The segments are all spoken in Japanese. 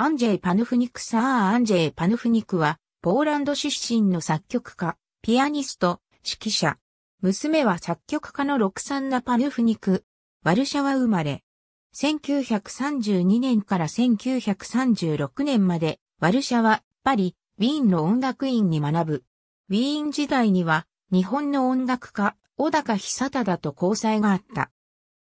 アンジェイ・パヌフニクサー・アンジェイ・パヌフニクは、ポーランド出身の作曲家、ピアニスト、指揮者。娘は作曲家のロクサンナ・パヌフニク。ワルシャワ生まれ。1932年から1936年まで、ワルシャワ、パリ、ウィーンの音楽院に学ぶ。ウィーン時代には、日本の音楽家、小高久忠と交際があった。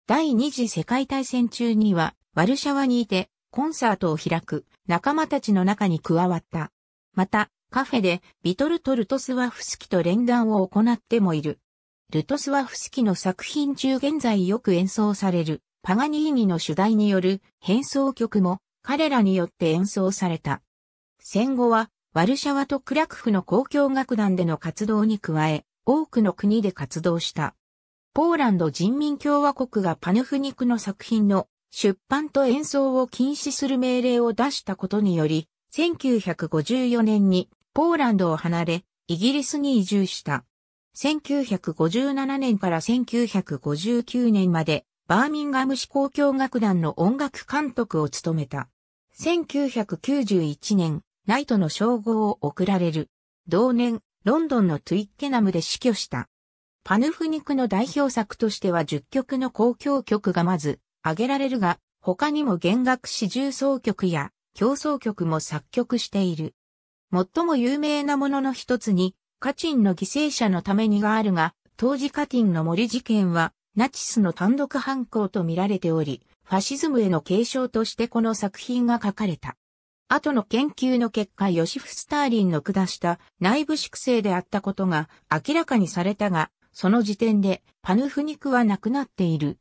第二次世界大戦中には、ワルシャワにいて、コンサートを開く仲間たちの中に加わった。また、カフェでビトルト・ルトスワフスキと連弾を行ってもいる。ルトスワフスキの作品中現在よく演奏されるパガニーニの主題による変奏曲も彼らによって演奏された。戦後はワルシャワとクラクフの交響楽団での活動に加え、多くの国で活動した。ポーランド人民共和国がパヌフニクの作品の出版と演奏を禁止する命令を出したことにより、1954年にポーランドを離れ、イギリスに移住した。1957年から1959年まで、バーミンガム市交響楽団の音楽監督を務めた。1991年、ナイトの称号を贈られる。同年、ロンドンのトゥイッケナムで死去した。パヌフニクの代表作としては10曲の交響曲がまず挙げられるが、他にも弦楽四重奏曲や競奏曲も作曲している。最も有名なものの一つに、カチンの犠牲者のためにがあるが、当時カティンの森事件は、ナチスの単独犯行と見られており、ファシズムへの継承としてこの作品が書かれた。後の研究の結果、ヨシフ・スターリンの下した内部粛清であったことが明らかにされたが、その時点でパヌフニクはなくなっている。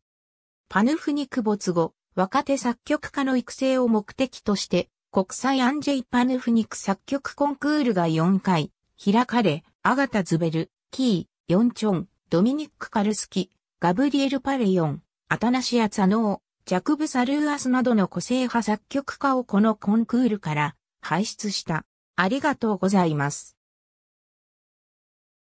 パヌフニク没後、若手作曲家の育成を目的として、国際アンジェイ・パヌフニク作曲コンクールが4回、開かれ、アガタ・ズベル、キー、ヨンチョン、ドミニック・カルスキ、ガブリエル・パレヨン、アタナシア・ツァノー、ジャクブ・サルーアスなどの個性派作曲家をこのコンクールから輩出した。ありがとうございます。